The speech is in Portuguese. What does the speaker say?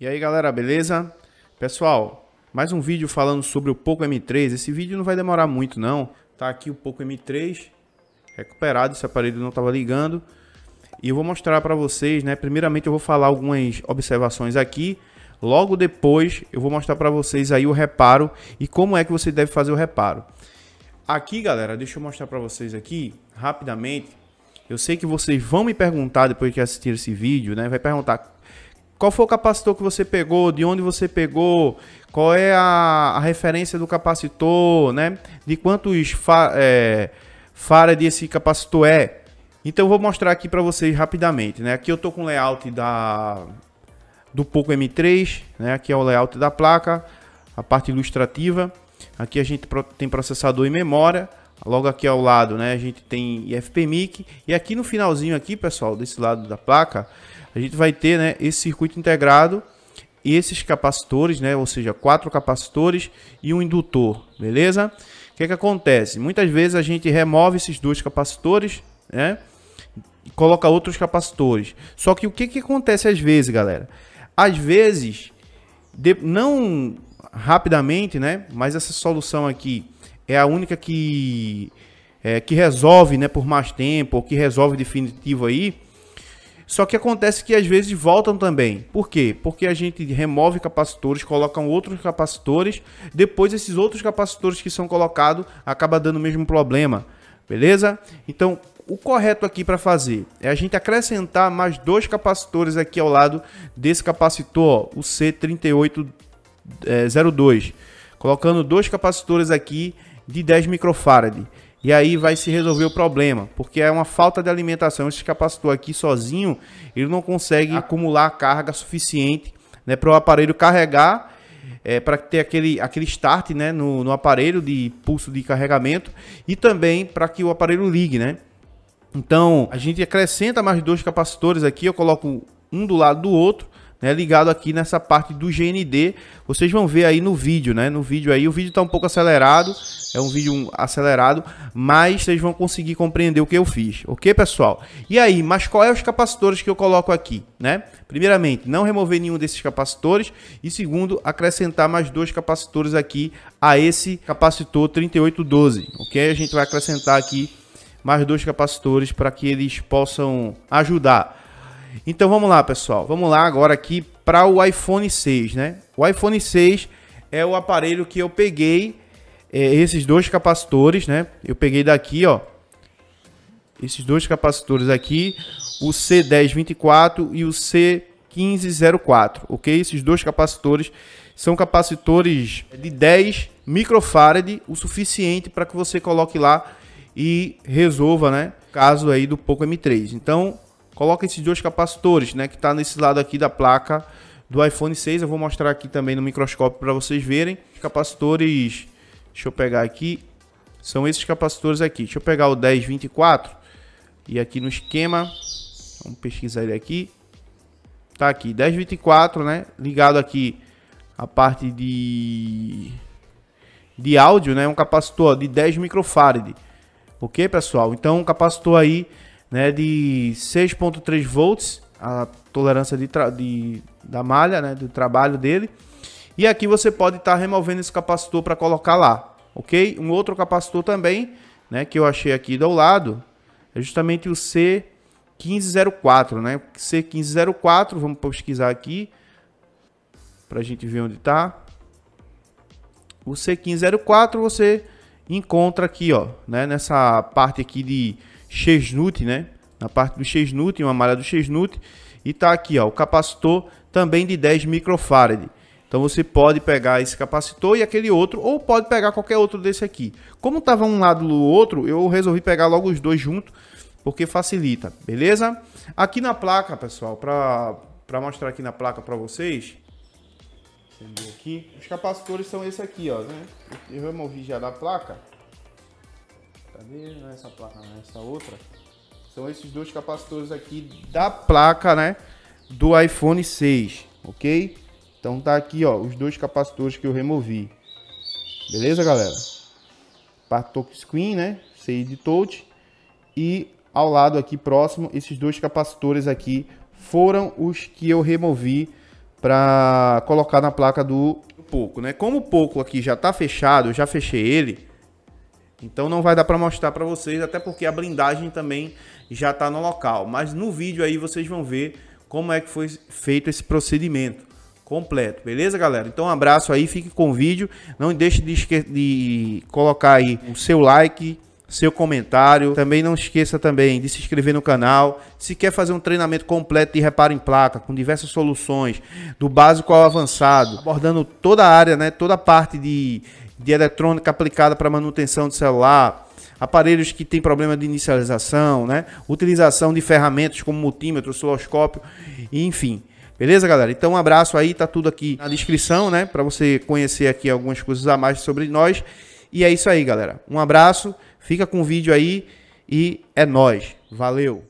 E aí galera, beleza? Pessoal, mais um vídeo falando sobre o Poco M3. Esse vídeo não vai demorar muito não. Tá aqui o Poco M3 recuperado, esse aparelho não estava ligando. E eu vou mostrar para vocês, né? Primeiramente eu vou falar algumas observações aqui. Logo depois eu vou mostrar para vocês aí o reparo e como é que você deve fazer o reparo. Aqui, galera, deixa eu mostrar para vocês aqui rapidamente. Eu sei que vocês vão me perguntar depois que assistir esse vídeo, né? Vai perguntar qual foi o capacitor que você pegou? De onde você pegou? Qual é a, a referência do capacitor, né? De quantos fa é, farad esse capacitor é? Então eu vou mostrar aqui para vocês rapidamente, né? Aqui eu tô com o layout da do Poco M3, né? Aqui é o layout da placa, a parte ilustrativa. Aqui a gente tem processador e memória. Logo aqui ao lado, né, a gente tem IFPMIC e aqui no finalzinho aqui, pessoal, desse lado da placa, a gente vai ter, né, esse circuito integrado e esses capacitores, né, ou seja, quatro capacitores e um indutor, beleza? O que é que acontece? Muitas vezes a gente remove esses dois capacitores, né, e coloca outros capacitores. Só que o que que acontece às vezes, galera? Às vezes, de, não rapidamente, né, mas essa solução aqui é a única que é, que resolve, né, por mais tempo, ou que resolve definitivo aí. Só que acontece que às vezes voltam também. Por quê? Porque a gente remove capacitores, coloca outros capacitores, depois esses outros capacitores que são colocados acaba dando o mesmo problema. Beleza? Então, o correto aqui para fazer é a gente acrescentar mais dois capacitores aqui ao lado desse capacitor, o C3802. É, Colocando dois capacitores aqui de 10 microfarad. E aí vai se resolver o problema, porque é uma falta de alimentação. Esse capacitor aqui sozinho, ele não consegue acumular carga suficiente né, para o aparelho carregar, é, para ter aquele, aquele start né, no, no aparelho de pulso de carregamento e também para que o aparelho ligue. Né? Então a gente acrescenta mais dois capacitores aqui, eu coloco um do lado do outro né, ligado aqui nessa parte do GND. Vocês vão ver aí no vídeo, né? No vídeo aí, o vídeo está um pouco acelerado, é um vídeo acelerado, mas vocês vão conseguir compreender o que eu fiz, ok, pessoal? E aí, mas qual é os capacitores que eu coloco aqui, né? Primeiramente, não remover nenhum desses capacitores e segundo, acrescentar mais dois capacitores aqui a esse capacitor 3812, ok? A gente vai acrescentar aqui mais dois capacitores para que eles possam ajudar então vamos lá, pessoal. Vamos lá agora aqui para o iPhone 6, né? O iPhone 6 é o aparelho que eu peguei é, esses dois capacitores, né? Eu peguei daqui, ó. Esses dois capacitores aqui, o C1024 e o C1504, ok? Esses dois capacitores são capacitores de 10 microfarad, o suficiente para que você coloque lá e resolva, né? Caso aí do Poco M3. Então, Coloca esses dois capacitores, né, que está nesse lado aqui da placa do iPhone 6. Eu vou mostrar aqui também no microscópio para vocês verem. Os capacitores, deixa eu pegar aqui, são esses capacitores aqui. Deixa eu pegar o 1024 e aqui no esquema, vamos pesquisar ele aqui. Tá aqui, 1024, né, ligado aqui a parte de de áudio, né, um capacitor de 10 microfarad. OK, pessoal? Então, um capacitor aí né, de 6.3 volts, a tolerância de, de, da malha, né, do trabalho dele. E aqui você pode estar tá removendo esse capacitor para colocar lá, ok? Um outro capacitor também, né, que eu achei aqui do lado, é justamente o C1504, né? C1504, vamos pesquisar aqui para a gente ver onde está. O C1504 você encontra aqui, ó, né? Nessa parte aqui de Chesnut, né? Na parte do Chesnut, uma malha do Chesnut. E tá aqui, ó, o capacitor também de 10 microfarad. Então você pode pegar esse capacitor e aquele outro, ou pode pegar qualquer outro desse aqui. Como tava um lado do outro, eu resolvi pegar logo os dois juntos, porque facilita, beleza? Aqui na placa, pessoal, para mostrar aqui na placa para vocês, aqui, os capacitores são esse aqui, ó, né? Eu removi já da placa. Cadê? Não é essa placa, não, é essa outra. São esses dois capacitores aqui da placa, né? Do iPhone 6, ok? Então tá aqui, ó, os dois capacitores que eu removi. Beleza, galera? Parte screen, né? de touch. E ao lado aqui próximo, esses dois capacitores aqui foram os que eu removi para colocar na placa do pouco, né? Como o pouco aqui já tá fechado, eu já fechei ele então não vai dar para mostrar para vocês, até porque a blindagem também já está no local. Mas no vídeo aí vocês vão ver como é que foi feito esse procedimento completo, beleza, galera? Então um abraço aí, fique com o vídeo. Não deixe de, de colocar aí o seu like, seu comentário. Também não esqueça também de se inscrever no canal. Se quer fazer um treinamento completo de reparo em placa, com diversas soluções, do básico ao avançado, abordando toda a área, né, toda a parte de, de eletrônica aplicada para manutenção do celular, aparelhos que têm problema de inicialização, né? Utilização de ferramentas como multímetro, osciloscópio, enfim. Beleza, galera? Então, um abraço aí, tá tudo aqui na descrição, né? Para você conhecer aqui algumas coisas a mais sobre nós. E é isso aí, galera. Um abraço, fica com o vídeo aí e é nós. Valeu.